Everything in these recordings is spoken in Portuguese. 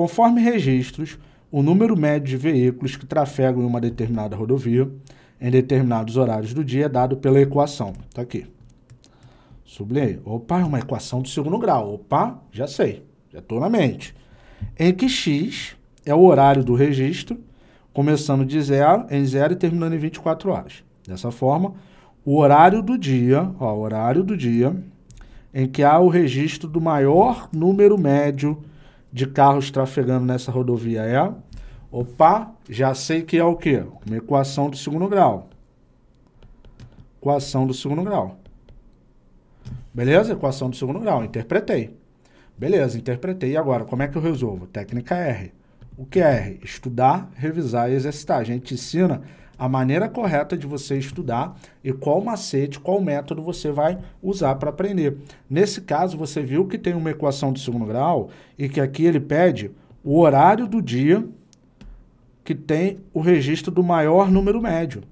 Conforme registros, o número médio de veículos que trafegam em uma determinada rodovia em determinados horários do dia é dado pela equação. Está aqui. Sublinhei. Opa, é uma equação do segundo grau. Opa, já sei. Já estou na mente. Em que x é o horário do registro, começando de zero, em zero e terminando em 24 horas. Dessa forma, o horário do dia, ó, horário do dia, em que há o registro do maior número médio de carros trafegando nessa rodovia é? Opa, já sei que é o quê? Uma equação do segundo grau. Equação do segundo grau. Beleza? Equação do segundo grau, interpretei. Beleza, interpretei. E agora, como é que eu resolvo? Técnica R. O que é R? Estudar, revisar e exercitar. A gente ensina a maneira correta de você estudar e qual macete, qual método você vai usar para aprender. Nesse caso, você viu que tem uma equação de segundo grau e que aqui ele pede o horário do dia que tem o registro do maior número médio.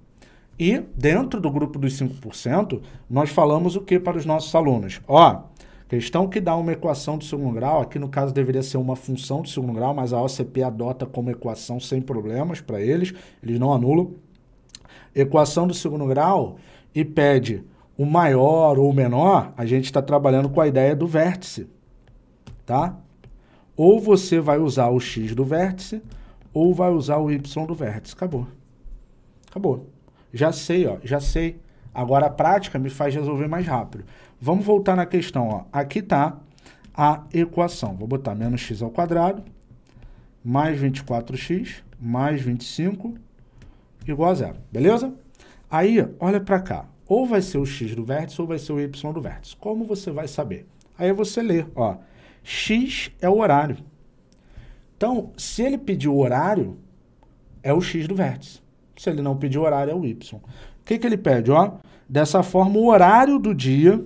E dentro do grupo dos 5%, nós falamos o que para os nossos alunos? Ó, questão que dá uma equação de segundo grau, aqui no caso deveria ser uma função de segundo grau, mas a OCP adota como equação sem problemas para eles, eles não anulam equação do segundo grau e pede o maior ou o menor, a gente está trabalhando com a ideia do vértice, tá? Ou você vai usar o x do vértice, ou vai usar o y do vértice. Acabou. Acabou. Já sei, ó, já sei. Agora a prática me faz resolver mais rápido. Vamos voltar na questão, ó. Aqui está a equação. Vou botar menos x ao quadrado, mais 24x, mais 25 igual a zero, beleza? Aí, olha para cá. Ou vai ser o x do vértice ou vai ser o y do vértice. Como você vai saber? Aí você lê, ó. x é o horário. Então, se ele pedir o horário, é o x do vértice. Se ele não pedir o horário, é o y. O que, que ele pede? Ó, dessa forma, o horário do dia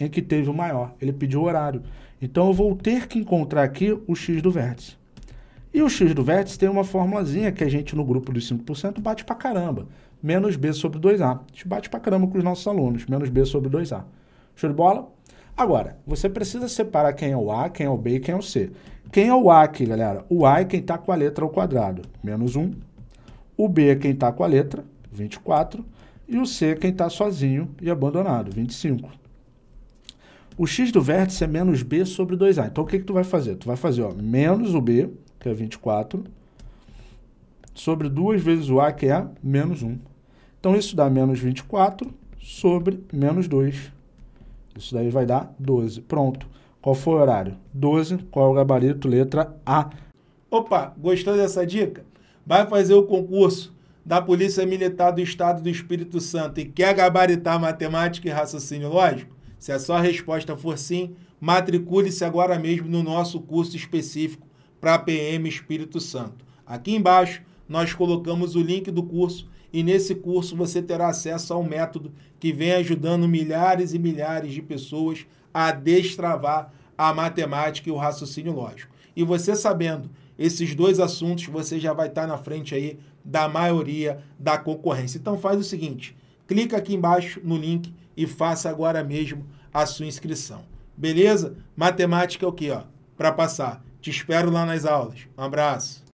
em que teve o maior. Ele pediu o horário. Então, eu vou ter que encontrar aqui o x do vértice. E o X do vértice tem uma formulazinha que a gente, no grupo dos 5%, bate pra caramba. Menos B sobre 2A. A gente bate pra caramba com os nossos alunos. Menos B sobre 2A. Show de bola? Agora, você precisa separar quem é o A, quem é o B e quem é o C. Quem é o A aqui, galera? O A é quem está com a letra ao quadrado, menos 1. O B é quem está com a letra, 24. E o C é quem está sozinho e abandonado, 25. O x do vértice é menos b sobre 2a. Então, o que, que tu vai fazer? Tu vai fazer ó, menos o b que é 24, sobre 2 vezes o A, que é menos 1. Então, isso dá menos 24 sobre menos 2. Isso daí vai dar 12. Pronto. Qual foi o horário? 12. Qual é o gabarito? Letra A. Opa, gostou dessa dica? Vai fazer o concurso da Polícia Militar do Estado do Espírito Santo e quer gabaritar matemática e raciocínio lógico? Se a sua resposta for sim, matricule-se agora mesmo no nosso curso específico para a PM Espírito Santo. Aqui embaixo nós colocamos o link do curso e nesse curso você terá acesso ao método que vem ajudando milhares e milhares de pessoas a destravar a matemática e o raciocínio lógico. E você sabendo esses dois assuntos, você já vai estar na frente aí da maioria da concorrência. Então faz o seguinte, clica aqui embaixo no link e faça agora mesmo a sua inscrição. Beleza? Matemática é o que, ó? Para passar. Te espero lá nas aulas. Um abraço.